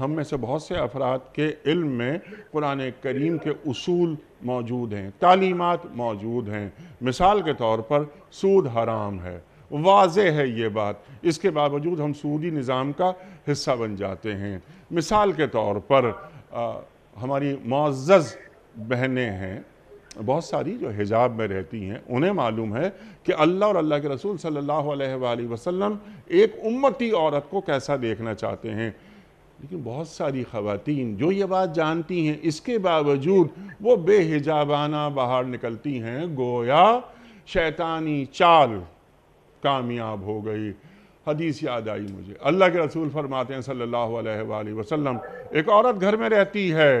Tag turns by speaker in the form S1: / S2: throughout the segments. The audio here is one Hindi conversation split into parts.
S1: हम में से बहुत से अफराद के इल्म में कुरान करीम के असूल मौजूद हैं तालीमत मौजूद हैं मिसाल के तौर पर सूद हराम है वाज है ये बात इसके बावजूद हम सूदी निज़ाम का हिस्सा बन जाते हैं मिसाल के तौर पर आ, हमारी मुआज़ बहनें हैं बहुत सारी जो हिजाब में रहती हैं उन्हें मालूम है कि अल्लाह और अल्लाह के रसूल सल्लल्लाहु अलैहि वसल्लम एक उम्मती औरत को कैसा देखना चाहते हैं लेकिन बहुत सारी खातन जो ये बात जानती हैं इसके बावजूद वो बेहिजाबाना बाहर निकलती हैं गोया शैतानी चाल कामयाब हो गई हदीस याद आई मुझे अल्लाह के रसूल फरमाते हैं सल्लल्लाहु अलैहि वसल्लम एक औरत घर में रहती है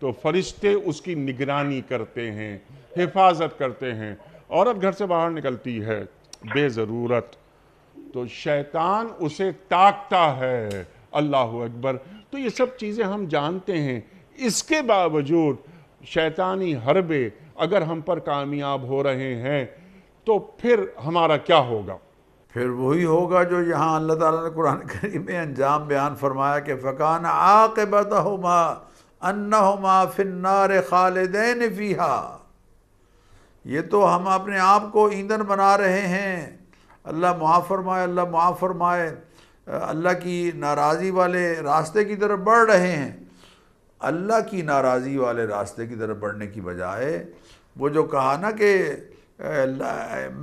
S1: तो फरिश्ते उसकी निगरानी करते हैं हिफाजत करते हैं औरत घर से बाहर निकलती है बेज़रूरत तो शैतान उसे ताकता है अल्लाह अकबर तो ये सब चीज़ें हम जानते हैं इसके बावजूद शैतानी हरबे अगर हम पर कामयाब हो रहे हैं तो फिर हमारा क्या होगा
S2: फिर वही होगा जो यहाँ अल्लाह ताला ने कुरान करीम में अंजाम बयान फरमाया कि फ़कान आकबत होमा अन्ना होमा फिन्नार खालदेन फ़ीहा ये तो हम अपने आप को ईंधन बना रहे हैं अल्लाह मुआफ़रमाए अल्लाह मुआफ़रमाए अल्लाह की नाराज़ी वाले रास्ते की तरफ बढ़ रहे हैं अल्लाह की नाराज़ी वाले रास्ते की तरफ बढ़ने की बजाय वो जो कहा ना कि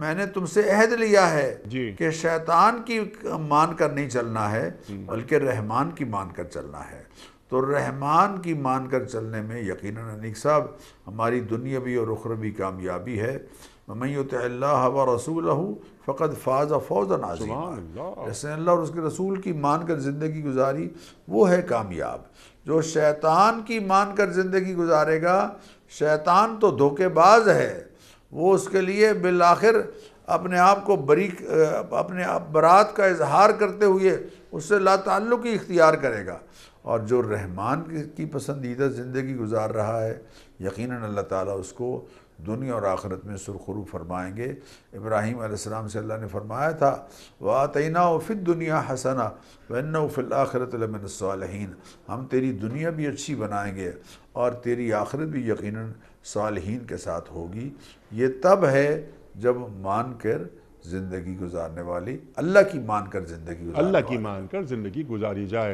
S2: मैंने तुमसे अहद लिया है कि शैतान की मान कर नहीं चलना है बल्कि रहमान की मान कर चलना है तो रहमान की मान कर चलने में यकीन अनिक साहब हमारी दुनियावी और उखरवी कामयाबी है ममैतल्ला रसूल फ़कत फ़ाज फ़ौजन आज़ीम रसन और उसके रसूल की मान कर ज़िंदगी गुजारी वो है कामयाब जो शैतान की मान कर ज़िंदगी गुजारेगा शैतान तो धोखेबाज है वो उसके लिए बिल आखिर अपने आप को बरी अपने आप बरात का इजहार करते हुए उससे लातल्लुक ही इख्तियार करेगा और जो रहमान की पसंदीदा ज़िंदगी गुजार रहा है यकीन अल्लाह ताली उसको दुनिया और आखरत में सुरखरू फरमाएंगे इब्राहिम आसमाम से अल्लाह ने फरमाया था व तैना फिर दुनिया हसना वन फिल आखरतमिनसालहन हम तेरी दुनिया भी अच्छी बनाएंगे और तेरी आखिरत भी यकीन सालहन के साथ होगी ये तब है जब मान कर जिंदगी गुजारने वाली अल्लाह की मान कर जिंदगी अल्लाह की मान कर जिंदगी गुजारी जाए